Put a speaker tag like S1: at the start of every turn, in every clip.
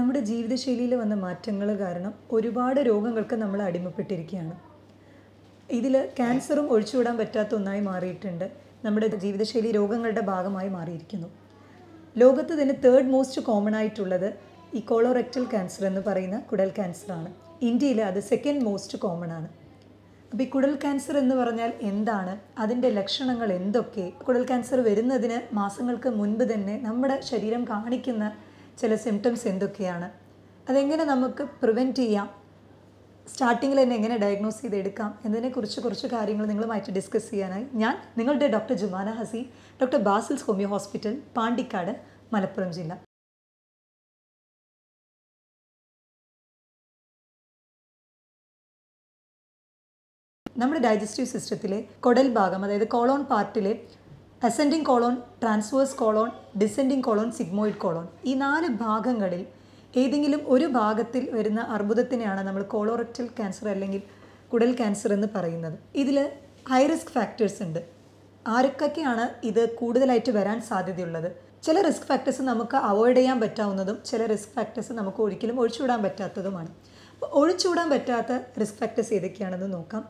S1: നമ്മുടെ ജീവിതശൈലിയിൽ വന്ന മാറ്റങ്ങൾ കാരണം ഒരുപാട് രോഗങ്ങൾക്ക് നമ്മൾ അടിമപ്പെട്ടിരിക്കുകയാണ് ഇതിൽ ക്യാൻസറും ഒഴിച്ചുവിടാൻ പറ്റാത്ത ഒന്നായി മാറിയിട്ടുണ്ട് നമ്മുടെ ജീവിതശൈലി രോഗങ്ങളുടെ ഭാഗമായി മാറിയിരിക്കുന്നു ലോകത്ത് തന്നെ തേർഡ് മോസ്റ്റ് കോമൺ ആയിട്ടുള്ളത് ഈ കോളോറെക്റ്റൽ ക്യാൻസർ എന്ന് പറയുന്ന കുടൽ ക്യാൻസറാണ് ഇന്ത്യയിൽ അത് സെക്കൻഡ് മോസ്റ്റ് കോമൺ ആണ് അപ്പോൾ ഈ കുടൽ ക്യാൻസർ എന്ന് പറഞ്ഞാൽ എന്താണ് അതിൻ്റെ ലക്ഷണങ്ങൾ എന്തൊക്കെ കുടൽ ക്യാൻസർ വരുന്നതിന് മാസങ്ങൾക്ക് മുൻപ് തന്നെ നമ്മുടെ ശരീരം കാണിക്കുന്ന ചില സിംറ്റംസ് എന്തൊക്കെയാണ് അതെങ്ങനെ നമുക്ക് പ്രിവെൻറ്റ് ചെയ്യാം സ്റ്റാർട്ടിങ്ങിൽ തന്നെ എങ്ങനെ ഡയഗ്നോസ് ചെയ്തെടുക്കാം എന്നതിനെക്കുറിച്ച് കുറച്ച് കാര്യങ്ങൾ നിങ്ങളുമായിട്ട് ഡിസ്കസ് ചെയ്യാനായി ഞാൻ നിങ്ങളുടെ doctor Jumana Hasi doctor basil's homeo hospital Pandikkad Malappuram ജില്ല നമ്മുടെ ഡൈജസ്റ്റീവ് സിസ്റ്റത്തിലെ കൊടൽ ഭാഗം അതായത് കോളോൺ പാർട്ടിലെ ascending colon transverse colon descending colon sigmoid colon ഈ നാല് ഭാഗങ്ങളിൽ ഏതെങ്കിലും ഒരു ഭാഗത്തിൽ വരുന്ന അർബുദത്തിനെയാണ് നമ്മൾ കോളോറക്റ്റൽ ക്യാൻസർ അല്ലെങ്കിൽ കുടൽ ക്യാൻസർ എന്ന് പറയുന്നത് ഇതിൽ ഹൈ റിസ്ക് ഫാക്ടേഴ്സ് ഉണ്ട് ആർക്കൊക്കെയാണ് ഇത് കൂടുതലായിട്ട് വരാൻ സാധ്യതയുള്ളത് ചില റിസ്ക് ഫാക്ടേഴ്സ് നമുക്ക് അവോയ്ഡ് ചെയ്യാൻ പറ്റാവുന്നതും ചില റിസ്ക് ഫാക്ടേഴ്സ് നമുക്ക് ഒരിക്കലും ഒഴിച്ചുവിടാൻ പറ്റാത്തതുമാണ് അപ്പോൾ ഒഴിച്ചുവിടാൻ പറ്റാത്ത റിസ്ക് ഫാക്ടേഴ്സ് ഏതൊക്കെയാണെന്ന് നോക്കാം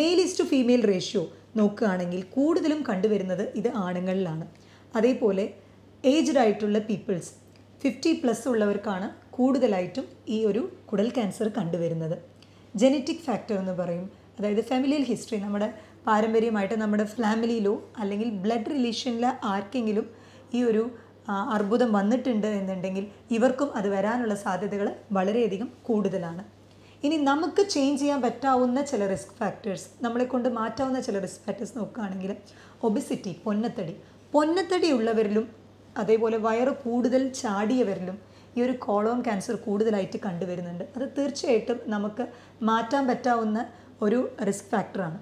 S1: male is to female ratio നോക്കുകയാണെങ്കിൽ കൂടുതലും കണ്ടുവരുന്നത് ഇത് ആണുങ്ങളിലാണ് അതേപോലെ ഏജ്ഡ് ആയിട്ടുള്ള പീപ്പിൾസ് ഫിഫ്റ്റി പ്ലസ് ഉള്ളവർക്കാണ് കൂടുതലായിട്ടും ഈ ഒരു കുടൽ ക്യാൻസർ കണ്ടുവരുന്നത് ജനറ്റിക് ഫാക്ടർ എന്ന് പറയും അതായത് ഫാമിലിയൽ ഹിസ്റ്ററി നമ്മുടെ പാരമ്പര്യമായിട്ട് നമ്മുടെ ഫാമിലിയിലോ അല്ലെങ്കിൽ ബ്ലഡ് റിലേഷനിലെ ആർക്കെങ്കിലും ഈ ഒരു അർബുദം വന്നിട്ടുണ്ട് എന്നുണ്ടെങ്കിൽ ഇവർക്കും അത് വരാനുള്ള സാധ്യതകൾ വളരെയധികം കൂടുതലാണ് ഇനി നമുക്ക് ചേഞ്ച് ചെയ്യാൻ പറ്റാവുന്ന ചില റിസ്ക് ഫാക്ടേഴ്സ് നമ്മളെ കൊണ്ട് മാറ്റാവുന്ന ചില റിസ്ക് ഫാക്ടേഴ്സ് നോക്കുകയാണെങ്കിൽ ഒബിസിറ്റി പൊന്നത്തടി പൊന്നത്തടി ഉള്ളവരിലും അതേപോലെ വയറ് കൂടുതൽ ചാടിയവരിലും ഈ ഒരു കോളോൺ ക്യാൻസർ കൂടുതലായിട്ട് കണ്ടുവരുന്നുണ്ട് അത് തീർച്ചയായിട്ടും നമുക്ക് മാറ്റാൻ പറ്റാവുന്ന ഒരു റിസ്ക് ഫാക്ടറാണ്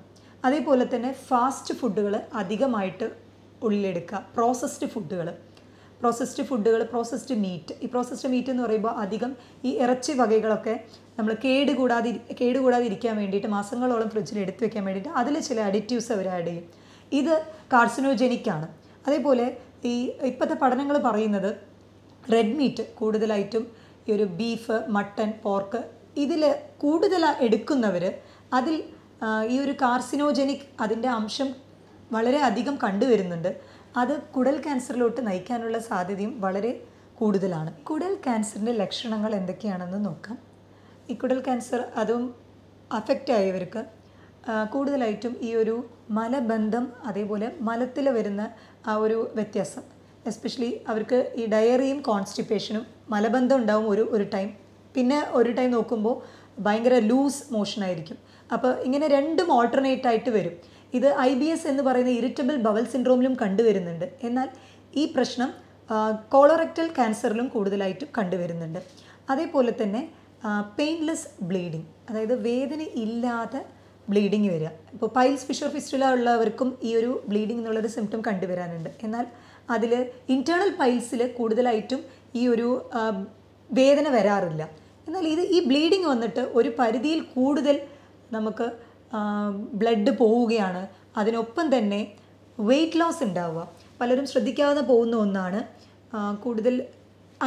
S1: അതേപോലെ തന്നെ ഫാസ്റ്റ് ഫുഡുകൾ അധികമായിട്ട് ഉള്ളിലെടുക്കുക പ്രോസസ്ഡ് ഫുഡുകൾ പ്രോസസ്ഡ് ഫുഡുകൾ പ്രോസസ്ഡ് മീറ്റ് ഈ പ്രോസസ്ഡ് മീറ്റ് എന്ന് പറയുമ്പോൾ അധികം ഈ ഇറച്ചി വകകളൊക്കെ നമ്മൾ കേട് കൂടാതെ കേട് കൂടാതെ ഇരിക്കാൻ വേണ്ടിയിട്ട് മാസങ്ങളോളം ഫ്രിഡ്ജിൽ എടുത്തു വെക്കാൻ വേണ്ടിയിട്ട് അതിൽ ചില അഡിറ്റീവ്സ് അവർ ആഡ് ചെയ്യും ഇത് കാർസിനോജനിക്കാണ് അതേപോലെ ഈ ഇപ്പോഴത്തെ പഠനങ്ങൾ പറയുന്നത് റെഡ് മീറ്റ് കൂടുതലായിട്ടും ഈ ഒരു ബീഫ് മട്ടൺ പോർക്ക് ഇതിൽ കൂടുതലായി എടുക്കുന്നവർ അതിൽ ഈ ഒരു കാർസിനോജനിക് അതിൻ്റെ അംശം വളരെ അധികം കണ്ടുവരുന്നുണ്ട് അത് കുടൽ ക്യാൻസറിലോട്ട് നയിക്കാനുള്ള സാധ്യതയും വളരെ കൂടുതലാണ് കുടൽ ക്യാൻസറിൻ്റെ ലക്ഷണങ്ങൾ എന്തൊക്കെയാണെന്ന് നോക്കാം ഇക്കുടൽ ക്യാൻസർ അതും അഫക്റ്റ് ആയവർക്ക് കൂടുതലായിട്ടും ഈ ഒരു മലബന്ധം അതേപോലെ മലത്തിൽ വരുന്ന ആ ഒരു വ്യത്യാസം എസ്പെഷ്യലി അവർക്ക് ഈ ഡയറിയും കോൺസ്റ്റിപ്പേഷനും മലബന്ധം ഉണ്ടാവും ഒരു ഒരു ടൈം പിന്നെ ഒരു ടൈം നോക്കുമ്പോൾ ഭയങ്കര ലൂസ് മോഷൻ ആയിരിക്കും അപ്പോൾ ഇങ്ങനെ രണ്ടും ഓൾട്ടർനേറ്റ് ആയിട്ട് വരും ഇത് ഐ ബി എസ് എന്ന് പറയുന്ന ഇറിറ്റബിൾ ബവൽ സിൻഡ്രോമിലും കണ്ടുവരുന്നുണ്ട് എന്നാൽ ഈ പ്രശ്നം കോളറക്റ്റൽ ക്യാൻസറിലും കൂടുതലായിട്ടും കണ്ടുവരുന്നുണ്ട് അതേപോലെ തന്നെ പെയിൻലെസ് ബ്ലീഡിങ് അതായത് വേദന ഇല്ലാതെ ബ്ലീഡിങ് വരിക ഇപ്പോൾ പൈൽസ് ഫിഷർ ഫിസ്റ്റുല ഉള്ളവർക്കും ഈ ഒരു ബ്ലീഡിംഗ് എന്നുള്ളൊരു സിംറ്റം കണ്ടുവരാനുണ്ട് എന്നാൽ അതിൽ ഇൻറ്റേർണൽ പൈൽസിൽ കൂടുതലായിട്ടും ഈ ഒരു വേദന വരാറില്ല എന്നാൽ ഇത് ഈ ബ്ലീഡിങ് വന്നിട്ട് ഒരു പരിധിയിൽ കൂടുതൽ നമുക്ക് ബ്ലഡ് പോവുകയാണ് അതിനൊപ്പം തന്നെ വെയിറ്റ് ലോസ് ഉണ്ടാവുക പലരും ശ്രദ്ധിക്കാതെ പോകുന്ന ഒന്നാണ് കൂടുതൽ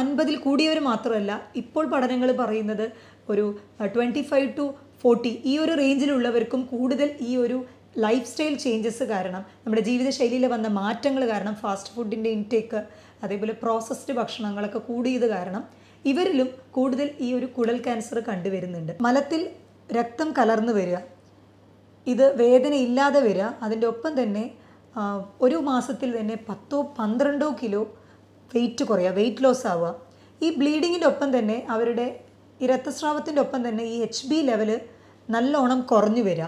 S1: അൻപതിൽ കൂടിയവർ മാത്രമല്ല ഇപ്പോൾ പഠനങ്ങൾ പറയുന്നത് ഒരു ട്വൻറ്റി ഫൈവ് ടു ഫോർട്ടി ഈ ഒരു റേഞ്ചിലുള്ളവർക്കും കൂടുതൽ ഈ ഒരു ലൈഫ് സ്റ്റൈൽ ചേഞ്ചസ് കാരണം നമ്മുടെ ജീവിതശൈലിയിൽ വന്ന മാറ്റങ്ങൾ കാരണം ഫാസ്റ്റ് ഫുഡിൻ്റെ ഇൻടേക്ക് അതേപോലെ പ്രോസസ്ഡ് ഭക്ഷണങ്ങളൊക്കെ കൂടിയത് കാരണം ഇവരിലും കൂടുതൽ ഈ ഒരു കുടൽ ക്യാൻസർ കണ്ടുവരുന്നുണ്ട് മലത്തിൽ രക്തം കലർന്നു വരിക ഇത് വേദന ഇല്ലാതെ വരിക അതിൻ്റെ ഒപ്പം തന്നെ ഒരു മാസത്തിൽ തന്നെ പത്തോ പന്ത്രണ്ടോ കിലോ വെയിറ്റ് കുറയുക വെയിറ്റ് ലോസ് ആവുക ഈ ബ്ലീഡിങ്ങിൻ്റെ ഒപ്പം തന്നെ അവരുടെ ഈ രക്തസ്രാവത്തിൻ്റെ ഒപ്പം തന്നെ ഈ എച്ച് ബി ലെവൽ നല്ലോണം കുറഞ്ഞു വരിക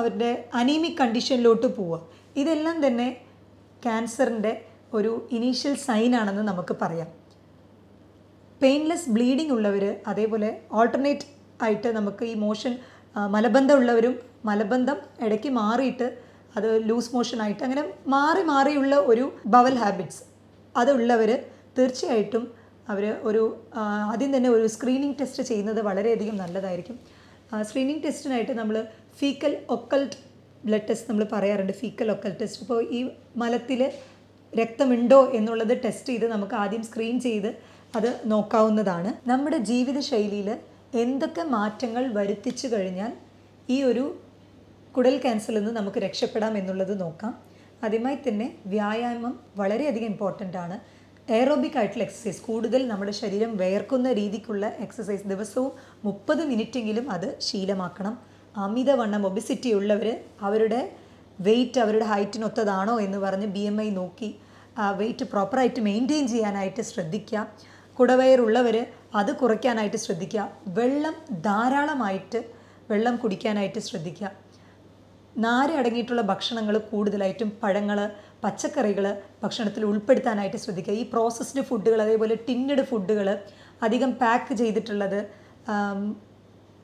S1: അവരുടെ അനീമിക് കണ്ടീഷനിലോട്ട് പോവുക ഇതെല്ലാം തന്നെ ക്യാൻസറിൻ്റെ ഒരു ഇനീഷ്യൽ സൈനാണെന്ന് നമുക്ക് പറയാം പെയിൻലെസ് ബ്ലീഡിംഗ് ഉള്ളവർ അതേപോലെ ഓൾട്ടർനേറ്റ് ആയിട്ട് നമുക്ക് ഈ മോഷൻ മലബന്ധം ഉള്ളവരും മലബന്ധം ഇടയ്ക്ക് മാറിയിട്ട് അത് ലൂസ് മോഷൻ ആയിട്ട് അങ്ങനെ മാറി മാറിയുള്ള ഒരു ബവൽ ഹാബിറ്റ്സ് അതുള്ളവർ തീർച്ചയായിട്ടും അവർ ഒരു ആദ്യം തന്നെ ഒരു സ്ക്രീനിങ് ടെസ്റ്റ് ചെയ്യുന്നത് വളരെയധികം നല്ലതായിരിക്കും സ്ക്രീനിങ് ടെസ്റ്റിനായിട്ട് നമ്മൾ ഫീക്കൽ ഒക്കൾട്ട് ബ്ലഡ് ടെസ്റ്റ് നമ്മൾ പറയാറുണ്ട് ഫീക്കൽ ഒക്കൽ ടെസ്റ്റ് ഇപ്പോൾ ഈ മലത്തിൽ രക്തമുണ്ടോ എന്നുള്ളത് ടെസ്റ്റ് ചെയ്ത് നമുക്ക് ആദ്യം സ്ക്രീൻ ചെയ്ത് അത് നോക്കാവുന്നതാണ് നമ്മുടെ ശൈലിയിൽ എന്തൊക്കെ മാറ്റങ്ങൾ വരുത്തിച്ചു കഴിഞ്ഞാൽ ഈ ഒരു കുടൽ ക്യാൻസറിൽ നിന്ന് നമുക്ക് രക്ഷപ്പെടാം എന്നുള്ളത് നോക്കാം ആദ്യമായി തന്നെ വ്യായാമം വളരെയധികം ഇമ്പോർട്ടൻ്റ് ആണ് എയറോബിക് ആയിട്ടുള്ള എക്സസൈസ് കൂടുതൽ നമ്മുടെ ശരീരം വേർക്കുന്ന രീതിക്കുള്ള എക്സസൈസ് ദിവസവും മുപ്പത് മിനിറ്റെങ്കിലും അത് ശീലമാക്കണം അമിതവണ്ണം ഒബിസിറ്റി ഉള്ളവർ അവരുടെ വെയിറ്റ് അവരുടെ ഹൈറ്റിനൊത്തതാണോ എന്ന് പറഞ്ഞ് ബി എം ഐ നോക്കി വെയിറ്റ് പ്രോപ്പറായിട്ട് മെയിൻറ്റെയിൻ ചെയ്യാനായിട്ട് ശ്രദ്ധിക്കുക കുടവയറുള്ളവർ അത് കുറയ്ക്കാനായിട്ട് ശ്രദ്ധിക്കുക വെള്ളം ധാരാളമായിട്ട് വെള്ളം കുടിക്കാനായിട്ട് ശ്രദ്ധിക്കുക നാരടങ്ങിയിട്ടുള്ള അടങ്ങിയിട്ടുള്ള ഭക്ഷണങ്ങൾ കൂടുതലായിട്ടും പഴങ്ങൾ പച്ചക്കറികൾ ഭക്ഷണത്തിൽ ഉൾപ്പെടുത്താനായിട്ട് ശ്രദ്ധിക്കുക ഈ പ്രോസസ്ഡ് ഫുഡുകൾ അതേപോലെ ടിന്നഡ് ഫുഡുകൾ അധികം പാക്ക് ചെയ്തിട്ടുള്ളത്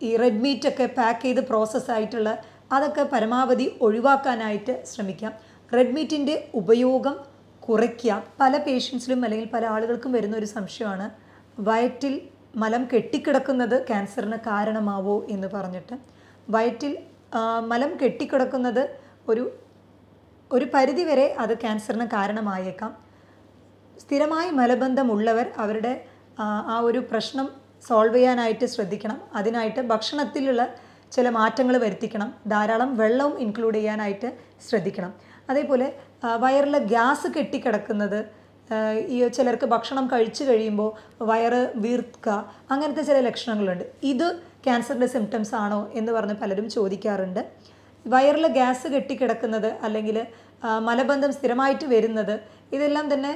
S1: ഈ റെഡ് മീറ്റ് ഒക്കെ പാക്ക് ചെയ്ത് പ്രോസസ്സ് ആയിട്ടുള്ള അതൊക്കെ പരമാവധി ഒഴിവാക്കാനായിട്ട് ശ്രമിക്കാം റെഡ് മീറ്റിൻ്റെ ഉപയോഗം കുറയ്ക്കുക പല പേഷ്യൻസിലും അല്ലെങ്കിൽ പല ആളുകൾക്കും വരുന്ന ഒരു സംശയമാണ് വയറ്റിൽ മലം കെട്ടിക്കിടക്കുന്നത് ക്യാൻസറിന് കാരണമാവോ എന്ന് പറഞ്ഞിട്ട് വയറ്റിൽ മലം കെട്ടിക്കിടക്കുന്നത് ഒരു ഒരു പരിധിവരെ അത് ക്യാൻസറിന് കാരണമായേക്കാം സ്ഥിരമായി മലബന്ധമുള്ളവർ അവരുടെ ആ ഒരു പ്രശ്നം സോൾവ് ചെയ്യാനായിട്ട് ശ്രദ്ധിക്കണം അതിനായിട്ട് ഭക്ഷണത്തിലുള്ള ചില മാറ്റങ്ങൾ വരുത്തിക്കണം ധാരാളം വെള്ളവും ഇൻക്ലൂഡ് ചെയ്യാനായിട്ട് ശ്രദ്ധിക്കണം അതേപോലെ വയറിൽ ഗ്യാസ് കെട്ടിക്കിടക്കുന്നത് ഈ ചിലർക്ക് ഭക്ഷണം കഴിച്ചു കഴിയുമ്പോൾ വയറ് വീർക്കുക അങ്ങനത്തെ ചില ലക്ഷണങ്ങളുണ്ട് ഇത് ക്യാൻസറിൻ്റെ സിംറ്റംസ് ആണോ എന്ന് പറഞ്ഞ് പലരും ചോദിക്കാറുണ്ട് വയറിൽ ഗ്യാസ് കെട്ടിക്കിടക്കുന്നത് അല്ലെങ്കിൽ മലബന്ധം സ്ഥിരമായിട്ട് വരുന്നത് ഇതെല്ലാം തന്നെ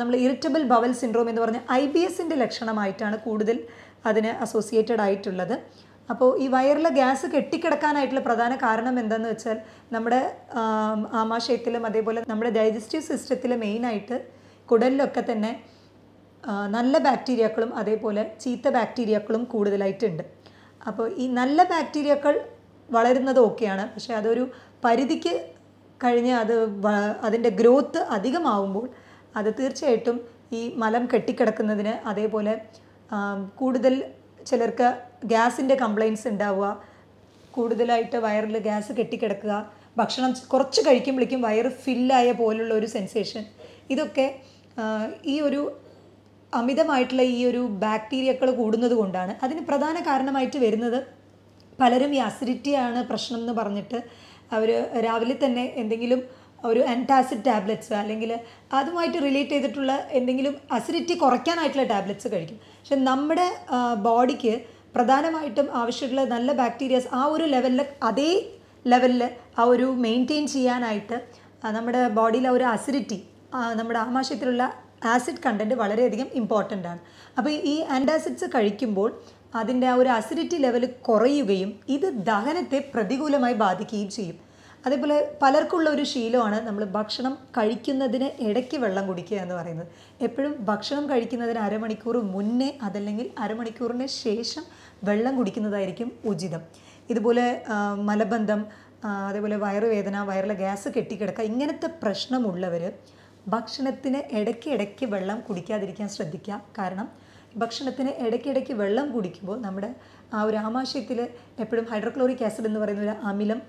S1: നമ്മൾ ഇറിറ്റബിൾ ബവൽ സിൻഡ്രോം എന്ന് പറഞ്ഞ ഐ ബി എസിൻ്റെ ലക്ഷണമായിട്ടാണ് കൂടുതൽ അതിന് അസോസിയേറ്റഡ് ആയിട്ടുള്ളത് അപ്പോൾ ഈ വയറിലെ ഗ്യാസ് കെട്ടിക്കിടക്കാനായിട്ടുള്ള പ്രധാന കാരണം എന്താണെന്ന് വെച്ചാൽ നമ്മുടെ ആമാശയത്തിലും അതേപോലെ നമ്മുടെ ഡൈജസ്റ്റീവ് സിസ്റ്റത്തിലും മെയിനായിട്ട് കുടലിലൊക്കെ തന്നെ നല്ല ബാക്ടീരിയാക്കളും അതേപോലെ ചീത്ത ബാക്ടീരിയാക്കളും കൂടുതലായിട്ടുണ്ട് അപ്പോൾ ഈ നല്ല ബാക്ടീരിയകൾ വളരുന്നത് ഓക്കെയാണ് പക്ഷേ അതൊരു പരിധിക്ക് കഴിഞ്ഞ് അത് അതിൻ്റെ ഗ്രോത്ത് അധികമാവുമ്പോൾ അത് തീർച്ചയായിട്ടും ഈ മലം കെട്ടിക്കിടക്കുന്നതിന് അതേപോലെ കൂടുതൽ ചിലർക്ക് ഗ്യാസിൻ്റെ കംപ്ലയിൻസ് ഉണ്ടാവുക കൂടുതലായിട്ട് വയറിൽ ഗ്യാസ് കെട്ടിക്കിടക്കുക ഭക്ഷണം കുറച്ച് കഴിക്കുമ്പോഴേക്കും വയറ് ഫില്ലായ പോലുള്ള ഒരു സെൻസേഷൻ ഇതൊക്കെ ഈ ഒരു അമിതമായിട്ടുള്ള ഈ ഒരു ബാക്ടീരിയകൾ കൂടുന്നത് കൊണ്ടാണ് അതിന് പ്രധാന കാരണമായിട്ട് വരുന്നത് പലരും ഈ അസിഡിറ്റിയാണ് പ്രശ്നം എന്ന് പറഞ്ഞിട്ട് അവർ രാവിലെ തന്നെ എന്തെങ്കിലും ഒരു ആൻറ്റാസിഡ് ടാബ്ലറ്റ്സ് അല്ലെങ്കിൽ അതുമായിട്ട് റിലേറ്റ് ചെയ്തിട്ടുള്ള എന്തെങ്കിലും അസിഡിറ്റി കുറയ്ക്കാനായിട്ടുള്ള ടാബ്ലറ്റ്സ് കഴിക്കും പക്ഷെ നമ്മുടെ ബോഡിക്ക് പ്രധാനമായിട്ടും ആവശ്യമുള്ള നല്ല ബാക്ടീരിയാസ് ആ ഒരു ലെവലിൽ അതേ ലെവലിൽ ആ ഒരു മെയിൻറ്റെയിൻ ചെയ്യാനായിട്ട് നമ്മുടെ ബോഡിയിലെ ഒരു അസിഡിറ്റി നമ്മുടെ ആമാശയത്തിലുള്ള ആസിഡ് കണ്ടൻറ്റ് വളരെയധികം ഇമ്പോർട്ടൻ്റ് ആണ് അപ്പോൾ ഈ ആൻറ്റാസിഡ്സ് കഴിക്കുമ്പോൾ അതിൻ്റെ ആ ഒരു അസിഡിറ്റി ലെവൽ കുറയുകയും ഇത് ദഹനത്തെ പ്രതികൂലമായി ബാധിക്കുകയും ചെയ്യും അതേപോലെ പലർക്കുള്ള ഒരു ശീലമാണ് നമ്മൾ ഭക്ഷണം കഴിക്കുന്നതിന് ഇടയ്ക്ക് വെള്ളം കുടിക്കുക എന്ന് പറയുന്നത് എപ്പോഴും ഭക്ഷണം കഴിക്കുന്നതിന് അരമണിക്കൂർ മുന്നേ അതല്ലെങ്കിൽ അരമണിക്കൂറിന് ശേഷം വെള്ളം കുടിക്കുന്നതായിരിക്കും ഉചിതം ഇതുപോലെ മലബന്ധം അതേപോലെ വയറുവേദന വയറിലെ ഗ്യാസ് കെട്ടിക്കിടക്കുക ഇങ്ങനത്തെ പ്രശ്നമുള്ളവർ ഭക്ഷണത്തിന് ഇടയ്ക്ക് ഇടയ്ക്ക് വെള്ളം കുടിക്കാതിരിക്കാൻ ശ്രദ്ധിക്കുക കാരണം ഭക്ഷണത്തിന് ഇടയ്ക്കിടയ്ക്ക് വെള്ളം കുടിക്കുമ്പോൾ നമ്മുടെ ആ ഒരു ആമാശയത്തിൽ എപ്പോഴും ഹൈഡ്രോക്ലോറിക് ആസിഡ് എന്ന് പറയുന്ന ഒരു അമിലം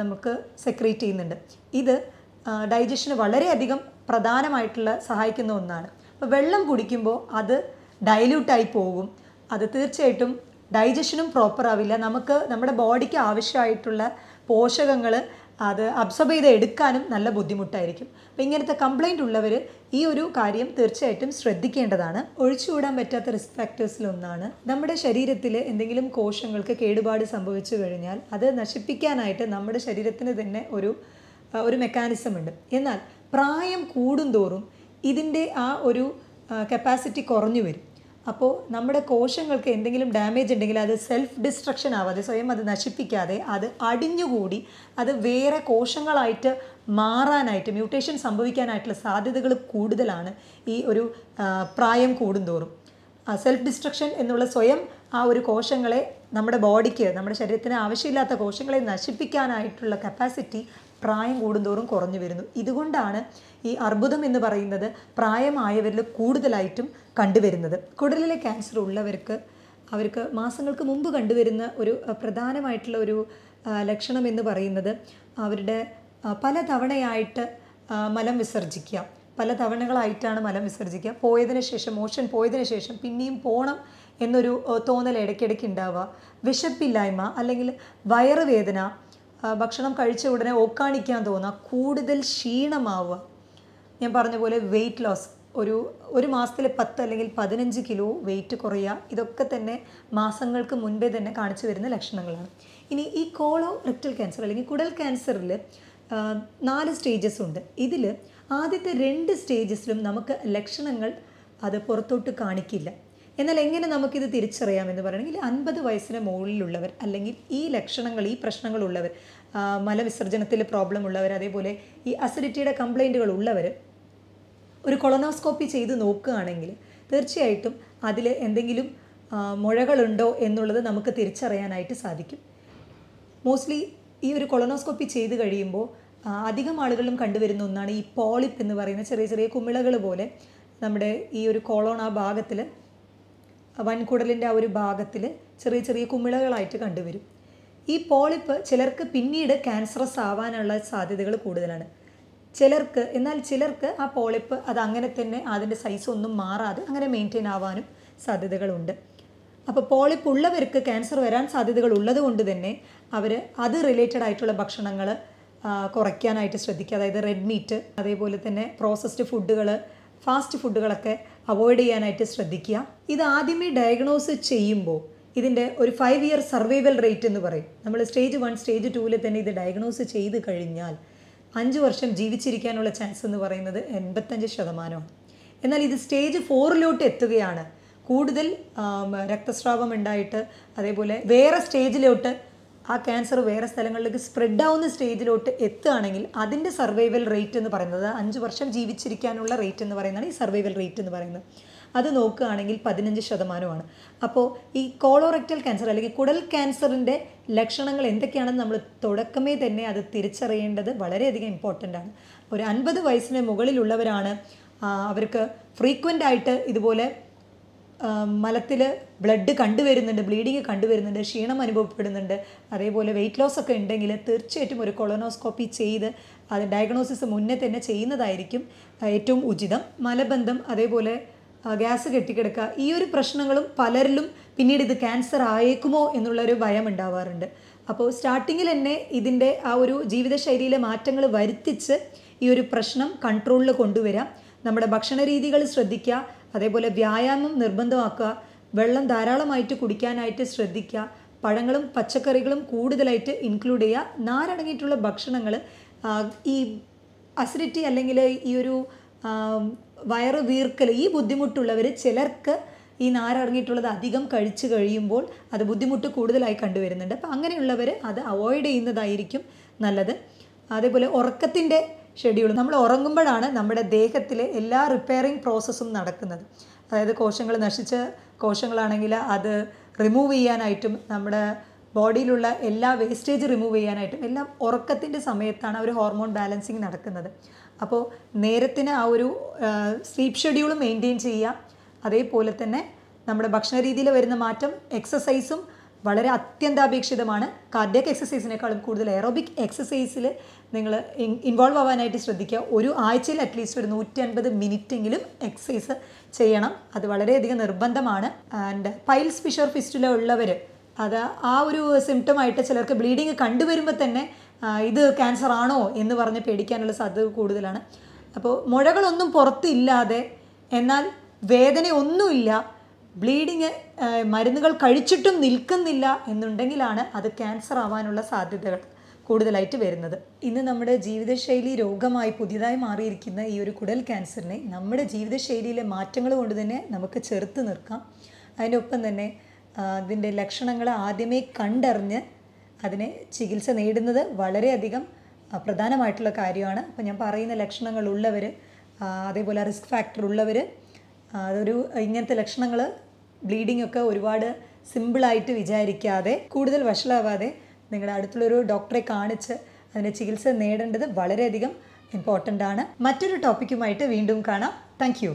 S1: നമുക്ക് സെക്രേറ്റ് ചെയ്യുന്നുണ്ട് ഇത് ഡൈജഷന് വളരെയധികം പ്രധാനമായിട്ടുള്ള സഹായിക്കുന്ന ഒന്നാണ് അപ്പോൾ വെള്ളം കുടിക്കുമ്പോൾ അത് ഡൈല്യൂട്ടായി പോകും അത് തീർച്ചയായിട്ടും ഡൈജഷനും പ്രോപ്പർ ആവില്ല നമുക്ക് നമ്മുടെ ബോഡിക്ക് ആവശ്യമായിട്ടുള്ള പോഷകങ്ങൾ അത് അബ്സോർബ് ചെയ്ത് എടുക്കാനും നല്ല ബുദ്ധിമുട്ടായിരിക്കും അപ്പോൾ ഇങ്ങനത്തെ കംപ്ലൈൻ്റ് ഉള്ളവർ ഈ ഒരു കാര്യം തീർച്ചയായിട്ടും ശ്രദ്ധിക്കേണ്ടതാണ് ഒഴിച്ചുകൂടാൻ പറ്റാത്ത റിസ്ക് ഫാക്ടേഴ്സിലൊന്നാണ് നമ്മുടെ ശരീരത്തിൽ എന്തെങ്കിലും കോശങ്ങൾക്ക് കേടുപാട് സംഭവിച്ചു കഴിഞ്ഞാൽ അത് നശിപ്പിക്കാനായിട്ട് നമ്മുടെ ശരീരത്തിന് തന്നെ ഒരു ഒരു മെക്കാനിസം ഉണ്ട് എന്നാൽ പ്രായം കൂടുന്തോറും ഇതിൻ്റെ ആ ഒരു കപ്പാസിറ്റി കുറഞ്ഞു വരും അപ്പോൾ നമ്മുടെ കോശങ്ങൾക്ക് എന്തെങ്കിലും ഡാമേജ് ഉണ്ടെങ്കിൽ അത് സെൽഫ് ഡിസ്ട്രക്ഷൻ ആവാതെ സ്വയം അത് നശിപ്പിക്കാതെ അത് അടിഞ്ഞുകൂടി അത് വേറെ കോശങ്ങളായിട്ട് മാറാനായിട്ട് മ്യൂട്ടേഷൻ സംഭവിക്കാനായിട്ടുള്ള സാധ്യതകൾ കൂടുതലാണ് ഈ ഒരു പ്രായം കൂടുന്തോറും സെൽഫ് ഡിസ്ട്രക്ഷൻ എന്നുള്ള സ്വയം ആ ഒരു കോശങ്ങളെ നമ്മുടെ ബോഡിക്ക് നമ്മുടെ ശരീരത്തിന് ആവശ്യമില്ലാത്ത കോശങ്ങളെ നശിപ്പിക്കാനായിട്ടുള്ള കപ്പാസിറ്റി പ്രായം കൂടുന്തോറും കുറഞ്ഞു വരുന്നു ഇതുകൊണ്ടാണ് ഈ അർബുദം എന്ന് പറയുന്നത് പ്രായമായവരിൽ കൂടുതലായിട്ടും കണ്ടുവരുന്നത് കുടലിലെ ക്യാൻസർ ഉള്ളവർക്ക് അവർക്ക് മാസങ്ങൾക്ക് മുമ്പ് കണ്ടുവരുന്ന ഒരു പ്രധാനമായിട്ടുള്ള ഒരു ലക്ഷണം എന്ന് പറയുന്നത് അവരുടെ പലതവണയായിട്ട് മലം വിസർജിക്കുക പല തവണകളായിട്ടാണ് മലം വിസർജിക്കുക പോയതിനു ശേഷം മോഷൻ പോയതിനു ശേഷം പിന്നെയും പോകണം എന്നൊരു തോന്നൽ ഇടയ്ക്കിടയ്ക്ക് ഉണ്ടാവുക വിശപ്പില്ലായ്മ അല്ലെങ്കിൽ വയറുവേദന ഭക്ഷണം കഴിച്ച ഉടനെ ഓക്കാണിക്കാൻ തോന്നുക കൂടുതൽ ക്ഷീണമാവുക ഞാൻ പറഞ്ഞ പോലെ വെയിറ്റ് ലോസ് ഒരു ഒരു മാസത്തിൽ പത്ത് അല്ലെങ്കിൽ പതിനഞ്ച് കിലോ വെയിറ്റ് കുറയുക ഇതൊക്കെ തന്നെ മാസങ്ങൾക്ക് മുൻപേ തന്നെ കാണിച്ചു വരുന്ന ലക്ഷണങ്ങളാണ് ഇനി ഈ കോളോ റെക്ടൽ ക്യാൻസർ അല്ലെങ്കിൽ കുടൽ ക്യാൻസറിൽ നാല് സ്റ്റേജസ് ഉണ്ട് ഇതിൽ ആദ്യത്തെ രണ്ട് സ്റ്റേജസിലും നമുക്ക് ലക്ഷണങ്ങൾ അത് പുറത്തോട്ട് കാണിക്കില്ല എന്നാൽ എങ്ങനെ നമുക്കിത് തിരിച്ചറിയാമെന്ന് പറയണമെങ്കിൽ അൻപത് വയസ്സിന് മുകളിലുള്ളവർ അല്ലെങ്കിൽ ഈ ലക്ഷണങ്ങൾ ഈ പ്രശ്നങ്ങളുള്ളവർ മലവിസർജനത്തിൽ പ്രോബ്ലം ഉള്ളവർ അതേപോലെ ഈ അസിഡിറ്റിയുടെ കംപ്ലൈൻറ്റുകൾ ഉള്ളവർ ഒരു കൊളോനോസ്കോപ്പി ചെയ്ത് നോക്കുകയാണെങ്കിൽ തീർച്ചയായിട്ടും അതിൽ എന്തെങ്കിലും മുഴകളുണ്ടോ എന്നുള്ളത് നമുക്ക് തിരിച്ചറിയാനായിട്ട് സാധിക്കും മോസ്റ്റ്ലി ഈ ഒരു കൊളോനോസ്കോപ്പി ചെയ്ത് കഴിയുമ്പോൾ അധികം ആളുകളും കണ്ടുവരുന്ന ഒന്നാണ് ഈ പോളിപ്പ് എന്ന് പറയുന്ന ചെറിയ ചെറിയ കുമിളകൾ പോലെ നമ്മുടെ ഈ ഒരു കൊളോണ ഭാഗത്തിൽ വൻകുടലിൻ്റെ ആ ഒരു ഭാഗത്തിൽ ചെറിയ ചെറിയ കുമിളകളായിട്ട് കണ്ടുവരും ഈ പോളിപ്പ് ചിലർക്ക് പിന്നീട് ക്യാൻസറസ് ആവാനുള്ള സാധ്യതകൾ കൂടുതലാണ് ചിലർക്ക് എന്നാൽ ചിലർക്ക് ആ പോളിപ്പ് അത് അങ്ങനെ തന്നെ അതിൻ്റെ സൈസ് ഒന്നും മാറാതെ അങ്ങനെ മെയിൻറ്റെയിൻ ആവാനും സാധ്യതകളുണ്ട് അപ്പോൾ പോളിപ്പ് ഉള്ളവർക്ക് ക്യാൻസർ വരാൻ സാധ്യതകൾ ഉള്ളത് കൊണ്ട് തന്നെ അവർ അത് റിലേറ്റഡ് ആയിട്ടുള്ള ഭക്ഷണങ്ങൾ കുറയ്ക്കാനായിട്ട് ശ്രദ്ധിക്കുക അതായത് റെഡ് മീറ്റ് അതേപോലെ തന്നെ പ്രോസസ്ഡ് ഫുഡുകൾ ഫാസ്റ്റ് ഫുഡുകളൊക്കെ അവോയ്ഡ് ചെയ്യാനായിട്ട് ശ്രദ്ധിക്കുക ഇത് ആദ്യമേ ഡയഗ്നോസ് ചെയ്യുമ്പോൾ ഇതിൻ്റെ ഒരു ഫൈവ് ഇയർ സർവൈവൽ റേറ്റ് എന്ന് പറയും നമ്മൾ സ്റ്റേജ് വൺ സ്റ്റേജ് ടൂവിൽ തന്നെ ഇത് ഡയഗ്നോസ് ചെയ്ത് കഴിഞ്ഞാൽ അഞ്ച് വർഷം ജീവിച്ചിരിക്കാനുള്ള ചാൻസ് എന്ന് പറയുന്നത് എൺപത്തഞ്ച് ശതമാനമാണ് എന്നാൽ ഇത് സ്റ്റേജ് ഫോറിലോട്ട് എത്തുകയാണ് കൂടുതൽ രക്തസ്രാവം ഉണ്ടായിട്ട് അതേപോലെ വേറെ സ്റ്റേജിലോട്ട് ആ ക്യാൻസർ വേറെ സ്ഥലങ്ങളിലേക്ക് സ്പ്രെഡ് ആവുന്ന സ്റ്റേജിലോട്ട് എത്തുകയാണെങ്കിൽ അതിൻ്റെ സർവൈവൽ റേറ്റ് എന്ന് പറയുന്നത് അഞ്ച് വർഷം ജീവിച്ചിരിക്കാനുള്ള റേറ്റ് എന്ന് പറയുന്നതാണ് ഈ സർവൈവൽ റേറ്റ് എന്ന് പറയുന്നത് അത് നോക്കുകയാണെങ്കിൽ പതിനഞ്ച് ശതമാനമാണ് അപ്പോൾ ഈ കോളോറെക്റ്റൽ ക്യാൻസർ അല്ലെങ്കിൽ കുടൽ ക്യാൻസറിൻ്റെ ലക്ഷണങ്ങൾ എന്തൊക്കെയാണെന്ന് നമ്മൾ തുടക്കമേ തന്നെ അത് തിരിച്ചറിയേണ്ടത് വളരെയധികം ഇമ്പോർട്ടൻ്റ് ആണ് ഒരു അൻപത് വയസ്സിന് മുകളിലുള്ളവരാണ് അവർക്ക് ഫ്രീക്വൻ്റ് ആയിട്ട് ഇതുപോലെ മലത്തിൽ ബ്ലഡ് കണ്ടുവരുന്നുണ്ട് ബ്ലീഡിങ് കണ്ടുവരുന്നുണ്ട് ക്ഷീണം അനുഭവപ്പെടുന്നുണ്ട് അതേപോലെ വെയിറ്റ് ലോസ് ഒക്കെ ഉണ്ടെങ്കിൽ തീർച്ചയായിട്ടും ഒരു കൊളോനോസ്കോപ്പി ചെയ്ത് അത് ഡയഗ്നോസിസ് മുന്നേ തന്നെ ചെയ്യുന്നതായിരിക്കും ഏറ്റവും ഉചിതം മലബന്ധം അതേപോലെ ഗ്യാസ് കെട്ടിക്കിടക്കുക ഈ ഒരു പ്രശ്നങ്ങളും പലരിലും പിന്നീട് ഇത് ക്യാൻസർ ആയേക്കുമോ എന്നുള്ളൊരു ഭയം ഉണ്ടാവാറുണ്ട് അപ്പോൾ സ്റ്റാർട്ടിങ്ങിൽ തന്നെ ഇതിൻ്റെ ആ ഒരു ജീവിതശൈലിയിലെ മാറ്റങ്ങൾ വരുത്തിച്ച് ഈ ഒരു പ്രശ്നം കൺട്രോളിൽ കൊണ്ടുവരാം നമ്മുടെ ഭക്ഷണ രീതികൾ ശ്രദ്ധിക്കുക അതേപോലെ വ്യായാമം നിർബന്ധമാക്കുക വെള്ളം ധാരാളമായിട്ട് കുടിക്കാനായിട്ട് ശ്രദ്ധിക്കുക പഴങ്ങളും പച്ചക്കറികളും കൂടുതലായിട്ട് ഇൻക്ലൂഡ് ചെയ്യുക നാരടങ്ങിയിട്ടുള്ള ഭക്ഷണങ്ങൾ ഈ അസിഡിറ്റി അല്ലെങ്കിൽ ഈ ഒരു വയറ് വീർക്കൽ ഈ ബുദ്ധിമുട്ടുള്ളവർ ചിലർക്ക് ഈ നാരടങ്ങിയിട്ടുള്ളത് അധികം കഴിച്ചു കഴിയുമ്പോൾ അത് ബുദ്ധിമുട്ട് കൂടുതലായി കണ്ടുവരുന്നുണ്ട് അപ്പോൾ അങ്ങനെയുള്ളവർ അത് അവോയ്ഡ് ചെയ്യുന്നതായിരിക്കും നല്ലത് അതേപോലെ ഉറക്കത്തിൻ്റെ ഷെഡ്യൂൾ നമ്മൾ ഉറങ്ങുമ്പോഴാണ് നമ്മുടെ ദേഹത്തിലെ എല്ലാ റിപ്പയറിംഗ് പ്രോസസ്സും നടക്കുന്നത് അതായത് കോശങ്ങൾ നശിച്ച കോശങ്ങളാണെങ്കിൽ അത് റിമൂവ് ചെയ്യാനായിട്ടും നമ്മുടെ ബോഡിയിലുള്ള എല്ലാ വേസ്റ്റേജ് റിമൂവ് ചെയ്യാനായിട്ടും എല്ലാം ഉറക്കത്തിൻ്റെ സമയത്താണ് ഒരു ഹോർമോൺ ബാലൻസിങ് നടക്കുന്നത് അപ്പോൾ നേരത്തിന് ആ ഒരു സ്ലീപ്പ് ഷെഡ്യൂൾ മെയിൻറ്റെയിൻ ചെയ്യുക അതേപോലെ തന്നെ നമ്മുടെ ഭക്ഷണ രീതിയിൽ വരുന്ന മാറ്റം എക്സസൈസും വളരെ അത്യന്താപേക്ഷിതമാണ് കാർഡിയക് എക്സസൈസിനേക്കാളും കൂടുതൽ എറോബിക് എക്സസൈസിൽ നിങ്ങൾ ഇൻവോൾവ് ആവാനായിട്ട് ശ്രദ്ധിക്കുക ഒരു ആഴ്ചയിൽ അറ്റ്ലീസ്റ്റ് ഒരു നൂറ്റി അൻപത് മിനിറ്റെങ്കിലും എക്സസൈസ് ചെയ്യണം അത് വളരെയധികം നിർബന്ധമാണ് ആൻഡ് പൈൽസ് ഫിഷർ ഫിസ്റ്റുല ഉള്ളവർ അത് ആ ഒരു സിംറ്റമായിട്ട് ചിലർക്ക് ബ്ലീഡിങ് കണ്ടുവരുമ്പോൾ തന്നെ ഇത് ക്യാൻസർ ആണോ എന്ന് പറഞ്ഞ് പേടിക്കാനുള്ള സാധ്യത കൂടുതലാണ് അപ്പോൾ മുഴകളൊന്നും പുറത്തില്ലാതെ എന്നാൽ വേദനയൊന്നുമില്ല ബ്ലീഡിങ് മരുന്നുകൾ കഴിച്ചിട്ടും നിൽക്കുന്നില്ല എന്നുണ്ടെങ്കിലാണ് അത് ക്യാൻസർ ആവാനുള്ള സാധ്യതകൾ കൂടുതലായിട്ട് വരുന്നത് ഇന്ന് നമ്മുടെ ജീവിതശൈലി രോഗമായി പുതിയതായി മാറിയിരിക്കുന്ന ഈ ഒരു കുടൽ ക്യാൻസറിനെ നമ്മുടെ ജീവിതശൈലിയിലെ മാറ്റങ്ങൾ കൊണ്ട് തന്നെ നമുക്ക് ചെറുത്ത് നിർക്കാം അതിനൊപ്പം തന്നെ അതിൻ്റെ ലക്ഷണങ്ങൾ ആദ്യമേ കണ്ടറിഞ്ഞ് അതിനെ ചികിത്സ നേടുന്നത് വളരെയധികം പ്രധാനമായിട്ടുള്ള കാര്യമാണ് അപ്പോൾ ഞാൻ പറയുന്ന ലക്ഷണങ്ങൾ അതേപോലെ റിസ്ക് ഫാക്ടർ ഉള്ളവർ അതൊരു ഇങ്ങനത്തെ ലക്ഷണങ്ങൾ ബ്ലീഡിംഗ് ഒക്കെ ഒരുപാട് സിമ്പിളായിട്ട് വിചാരിക്കാതെ കൂടുതൽ വഷളാവാതെ നിങ്ങളുടെ അടുത്തുള്ളൊരു ഡോക്ടറെ കാണിച്ച് അതിൻ്റെ ചികിത്സ നേടേണ്ടത് വളരെയധികം ഇമ്പോർട്ടൻ്റ് ആണ് മറ്റൊരു ടോപ്പിക്കുമായിട്ട് വീണ്ടും കാണാം താങ്ക്